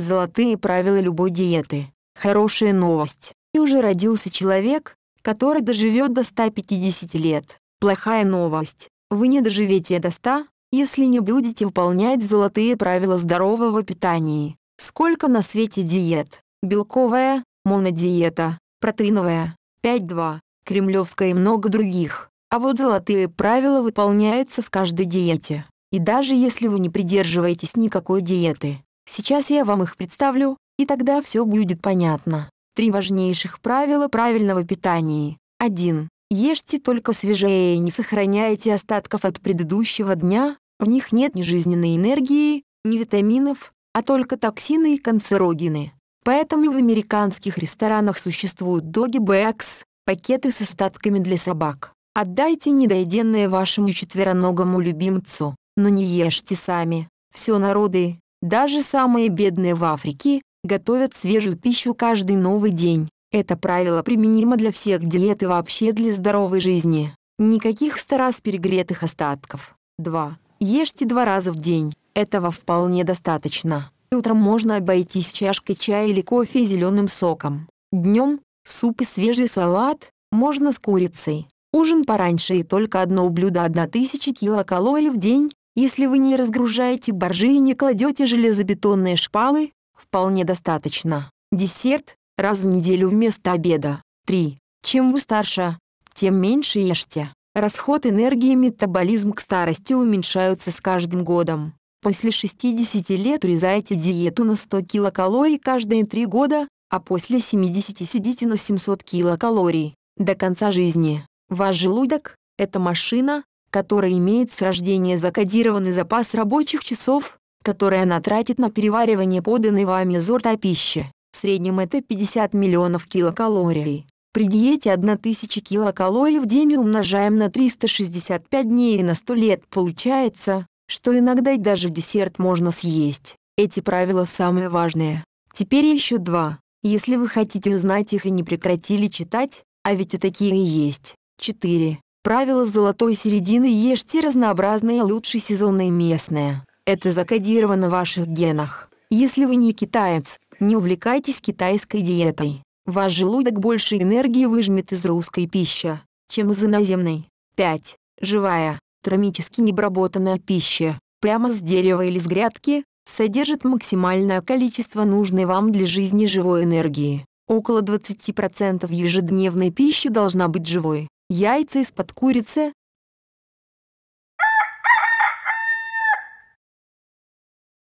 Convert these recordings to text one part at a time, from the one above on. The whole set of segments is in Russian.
Золотые правила любой диеты. Хорошая новость. И уже родился человек, который доживет до 150 лет. Плохая новость. Вы не доживете до 100, если не будете выполнять золотые правила здорового питания. Сколько на свете диет? Белковая, монодиета, протеиновая, 5-2, кремлевская и много других. А вот золотые правила выполняются в каждой диете. И даже если вы не придерживаетесь никакой диеты, Сейчас я вам их представлю, и тогда все будет понятно. Три важнейших правила правильного питания. 1. Ешьте только свежее и не сохраняйте остатков от предыдущего дня, в них нет ни жизненной энергии, ни витаминов, а только токсины и канцерогены. Поэтому в американских ресторанах существуют доги-бэкс, пакеты с остатками для собак. Отдайте недоеденное вашему четвероногому любимцу, но не ешьте сами. Все народы, даже самые бедные в Африке готовят свежую пищу каждый новый день. Это правило применимо для всех диет и вообще для здоровой жизни. Никаких сто раз перегретых остатков. 2. Ешьте два раза в день. Этого вполне достаточно. Утром можно обойтись чашкой чая или кофе и зеленым соком. Днем – суп и свежий салат, можно с курицей. Ужин пораньше и только одно блюдо 1000 килокалорий в день, если вы не разгружаете боржи и не кладете железобетонные шпалы, вполне достаточно. Десерт – раз в неделю вместо обеда. 3. Чем вы старше, тем меньше ешьте. Расход энергии и метаболизм к старости уменьшаются с каждым годом. После 60 лет урезайте диету на 100 килокалорий каждые 3 года, а после 70 сидите на 700 килокалорий до конца жизни. Ваш желудок – это машина, которая имеет с рождения закодированный запас рабочих часов, который она тратит на переваривание поданной вами зорта пищи. В среднем это 50 миллионов килокалорий. При диете 1000 килокалорий в день умножаем на 365 дней и на 100 лет получается, что иногда и даже десерт можно съесть. Эти правила самые важные. Теперь еще два. Если вы хотите узнать их и не прекратили читать, а ведь и такие и есть. 4. Правило золотой середины – ешьте разнообразные, лучше сезонное местное. Это закодировано в ваших генах. Если вы не китаец, не увлекайтесь китайской диетой. Ваш желудок больше энергии выжмет из русской пищи, чем из иноземной. 5. Живая, термически необработанная пища, прямо с дерева или с грядки, содержит максимальное количество нужной вам для жизни живой энергии. Около 20% ежедневной пищи должна быть живой. Яйца из-под курицы.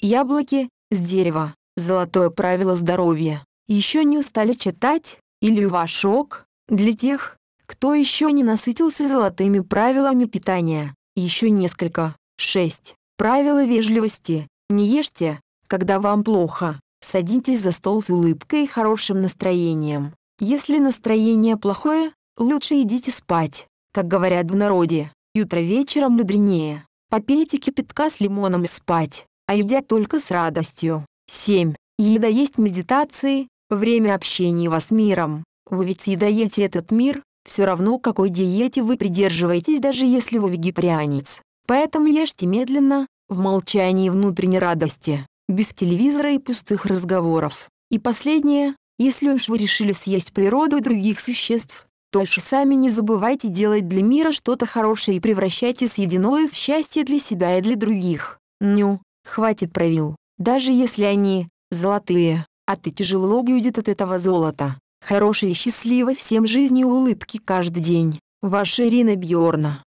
Яблоки с дерева. Золотое правило здоровья. Еще не устали читать? Или вашок? Для тех, кто еще не насытился золотыми правилами питания. Еще несколько. Шесть. Правила вежливости. Не ешьте, когда вам плохо. Садитесь за стол с улыбкой и хорошим настроением. Если настроение плохое, Лучше идите спать, как говорят в народе. Утро вечером мудренее. Попейте кипятка с лимоном и спать, а едят только с радостью. 7. Еда есть медитации, время общения вас миром. Вы ведь едаете этот мир, все равно какой диете вы придерживаетесь даже если вы вегетарианец. Поэтому ешьте медленно, в молчании внутренней радости, без телевизора и пустых разговоров. И последнее, если уж вы решили съесть природу и других существ, еще Сами не забывайте делать для мира что-то хорошее и превращайте съединое в счастье для себя и для других. Ню, хватит правил. Даже если они золотые, а ты тяжело будет от этого золота. Хорошей и счастливой всем жизни и улыбки каждый день. Ваша Ирина Бьорна.